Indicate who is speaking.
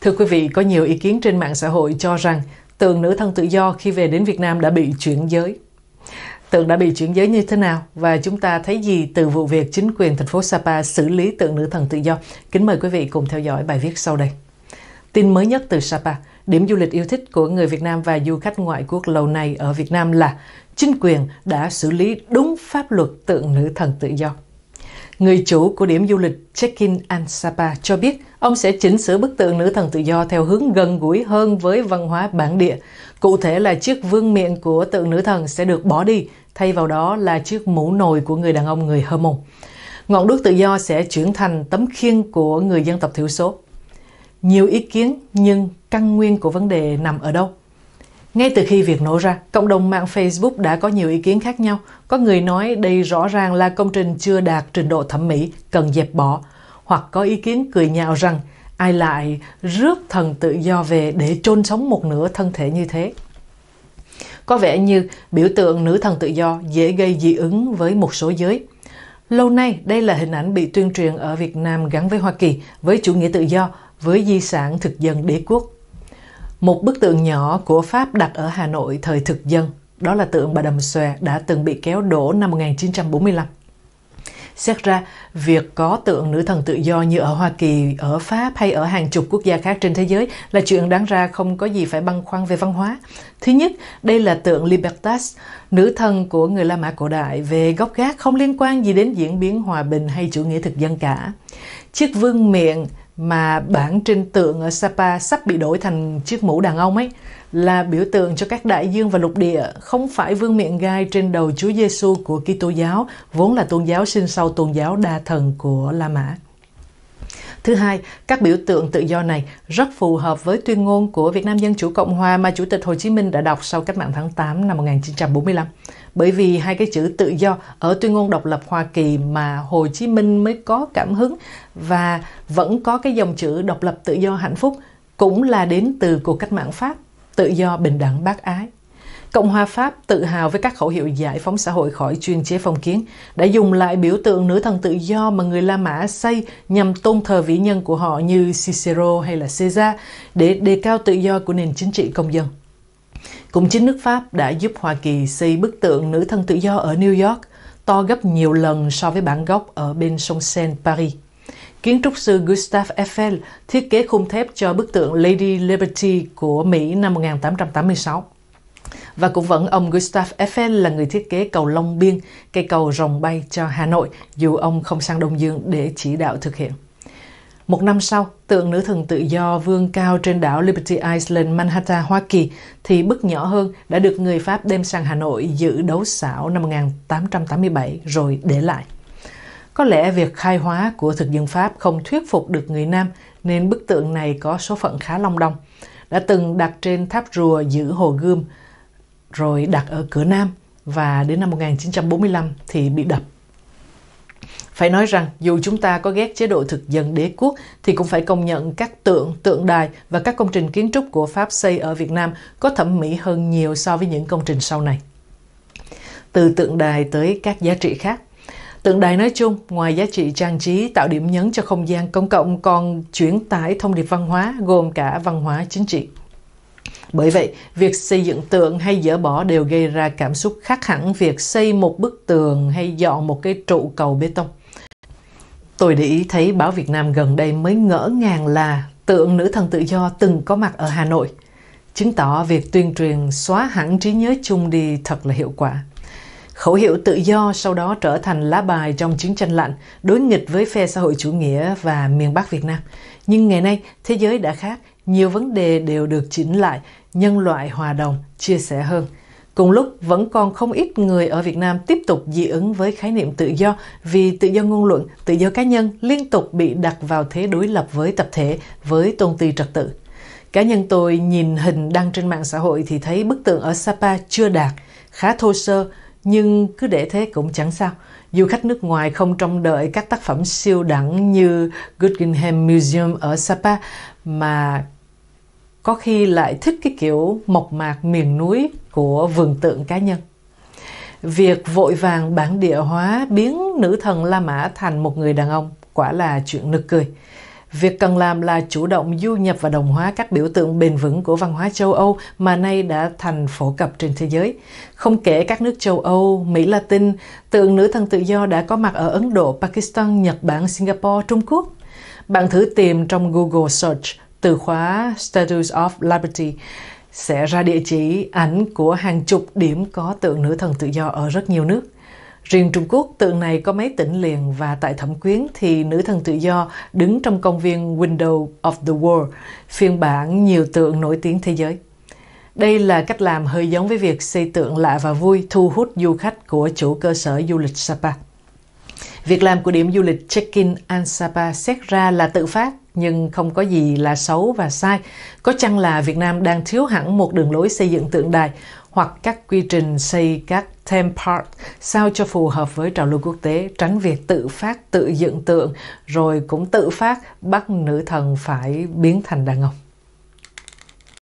Speaker 1: Thưa quý vị, có nhiều ý kiến trên mạng xã hội cho rằng tượng nữ thần tự do khi về đến Việt Nam đã bị chuyển giới. Tượng đã bị chuyển giới như thế nào và chúng ta thấy gì từ vụ việc chính quyền thành phố Sapa xử lý tượng nữ thần tự do? Kính mời quý vị cùng theo dõi bài viết sau đây. Tin mới nhất từ Sapa, Điểm du lịch yêu thích của người Việt Nam và du khách ngoại quốc lâu nay ở Việt Nam là chính quyền đã xử lý đúng pháp luật tượng nữ thần tự do. Người chủ của điểm du lịch Check-in An Sapa cho biết ông sẽ chỉnh sửa bức tượng nữ thần tự do theo hướng gần gũi hơn với văn hóa bản địa. Cụ thể là chiếc vương miện của tượng nữ thần sẽ được bỏ đi, thay vào đó là chiếc mũ nồi của người đàn ông người Hơ Mông. Ngọn đuốc tự do sẽ chuyển thành tấm khiên của người dân tộc thiểu số. Nhiều ý kiến nhưng căn nguyên của vấn đề nằm ở đâu? Ngay từ khi việc nổ ra, cộng đồng mạng Facebook đã có nhiều ý kiến khác nhau. Có người nói đây rõ ràng là công trình chưa đạt trình độ thẩm mỹ, cần dẹp bỏ. Hoặc có ý kiến cười nhạo rằng ai lại rước thần tự do về để chôn sống một nửa thân thể như thế. Có vẻ như biểu tượng nữ thần tự do dễ gây dị ứng với một số giới. Lâu nay, đây là hình ảnh bị tuyên truyền ở Việt Nam gắn với Hoa Kỳ với chủ nghĩa tự do với di sản thực dân đế quốc. Một bức tượng nhỏ của Pháp đặt ở Hà Nội thời thực dân, đó là tượng bà Đầm Xòe đã từng bị kéo đổ năm 1945. Xét ra, việc có tượng nữ thần tự do như ở Hoa Kỳ, ở Pháp hay ở hàng chục quốc gia khác trên thế giới là chuyện đáng ra không có gì phải băn khoăn về văn hóa. Thứ nhất, đây là tượng Libertas, nữ thần của người La Mã cổ đại về góc gác không liên quan gì đến diễn biến hòa bình hay chủ nghĩa thực dân cả. Chiếc vương miện mà bản trên tượng ở Sapa sắp bị đổi thành chiếc mũ đàn ông ấy là biểu tượng cho các đại dương và lục địa, không phải vương miện gai trên đầu Chúa Giêsu của Kitô giáo, vốn là tôn giáo sinh sau tôn giáo đa thần của La Mã. Thứ hai, các biểu tượng tự do này rất phù hợp với tuyên ngôn của Việt Nam Dân Chủ Cộng Hòa mà Chủ tịch Hồ Chí Minh đã đọc sau cách mạng tháng 8 năm 1945. Bởi vì hai cái chữ tự do ở tuyên ngôn độc lập Hoa Kỳ mà Hồ Chí Minh mới có cảm hứng và vẫn có cái dòng chữ độc lập tự do hạnh phúc cũng là đến từ cuộc cách mạng Pháp, tự do bình đẳng bác ái. Cộng hòa Pháp tự hào với các khẩu hiệu giải phóng xã hội khỏi chuyên chế phong kiến, đã dùng lại biểu tượng nữ thần tự do mà người La Mã xây nhằm tôn thờ vĩ nhân của họ như Cicero hay là Caesar để đề cao tự do của nền chính trị công dân. Cũng chính nước Pháp đã giúp Hoa Kỳ xây bức tượng nữ thần tự do ở New York, to gấp nhiều lần so với bản gốc ở bên sông Seine, Paris. Kiến trúc sư Gustave Eiffel thiết kế khung thép cho bức tượng Lady Liberty của Mỹ năm 1886. Và cũng vẫn ông Gustav Eiffel là người thiết kế cầu Long Biên, cây cầu rồng bay cho Hà Nội, dù ông không sang Đông Dương để chỉ đạo thực hiện. Một năm sau, tượng nữ thần tự do vương cao trên đảo Liberty Island, Manhattan, Hoa Kỳ thì bức nhỏ hơn đã được người Pháp đem sang Hà Nội giữ đấu xảo năm 1887 rồi để lại. Có lẽ việc khai hóa của thực dân Pháp không thuyết phục được người Nam nên bức tượng này có số phận khá long đong. Đã từng đặt trên tháp rùa giữ hồ gươm, rồi đặt ở cửa Nam và đến năm 1945 thì bị đập. Phải nói rằng dù chúng ta có ghét chế độ thực dân đế quốc thì cũng phải công nhận các tượng, tượng đài và các công trình kiến trúc của Pháp xây ở Việt Nam có thẩm mỹ hơn nhiều so với những công trình sau này. Từ tượng đài tới các giá trị khác. Tượng đài nói chung, ngoài giá trị trang trí tạo điểm nhấn cho không gian công cộng còn chuyển tải thông điệp văn hóa gồm cả văn hóa chính trị. Bởi vậy, việc xây dựng tượng hay dỡ bỏ đều gây ra cảm xúc khác hẳn việc xây một bức tường hay dọn một cái trụ cầu bê tông. Tôi để ý thấy báo Việt Nam gần đây mới ngỡ ngàng là tượng nữ thần tự do từng có mặt ở Hà Nội, chứng tỏ việc tuyên truyền xóa hẳn trí nhớ chung đi thật là hiệu quả. Khẩu hiệu tự do sau đó trở thành lá bài trong chiến tranh lạnh đối nghịch với phe xã hội chủ nghĩa và miền Bắc Việt Nam. Nhưng ngày nay, thế giới đã khác, nhiều vấn đề đều được chỉnh lại, nhân loại hòa đồng, chia sẻ hơn. Cùng lúc, vẫn còn không ít người ở Việt Nam tiếp tục dị ứng với khái niệm tự do vì tự do ngôn luận, tự do cá nhân liên tục bị đặt vào thế đối lập với tập thể, với tôn ti trật tự. Cá nhân tôi nhìn hình đăng trên mạng xã hội thì thấy bức tượng ở Sapa chưa đạt, khá thô sơ, nhưng cứ để thế cũng chẳng sao. Du khách nước ngoài không trông đợi các tác phẩm siêu đẳng như Guggenheim Museum ở Sapa mà có khi lại thích cái kiểu mộc mạc miền núi của vườn tượng cá nhân. Việc vội vàng bản địa hóa biến nữ thần La Mã thành một người đàn ông quả là chuyện nực cười. Việc cần làm là chủ động du nhập và đồng hóa các biểu tượng bền vững của văn hóa châu Âu mà nay đã thành phổ cập trên thế giới. Không kể các nước châu Âu, Mỹ Latin, tượng nữ thần tự do đã có mặt ở Ấn Độ, Pakistan, Nhật Bản, Singapore, Trung Quốc. Bạn thử tìm trong Google Search từ khóa Status of Liberty sẽ ra địa chỉ ảnh của hàng chục điểm có tượng nữ thần tự do ở rất nhiều nước. Riêng Trung Quốc, tượng này có mấy tỉnh liền và tại Thẩm Quyến thì nữ thần tự do đứng trong công viên Window of the World, phiên bản nhiều tượng nổi tiếng thế giới. Đây là cách làm hơi giống với việc xây tượng lạ và vui thu hút du khách của chủ cơ sở du lịch Sapa. Việc làm của điểm du lịch check-in sapa xét ra là tự phát nhưng không có gì là xấu và sai. Có chăng là Việt Nam đang thiếu hẳn một đường lối xây dựng tượng đài hoặc các quy trình xây các theme park sao cho phù hợp với trào lưu quốc tế, tránh việc tự phát, tự dựng tượng, rồi cũng tự phát bắt nữ thần phải biến thành đàn ông.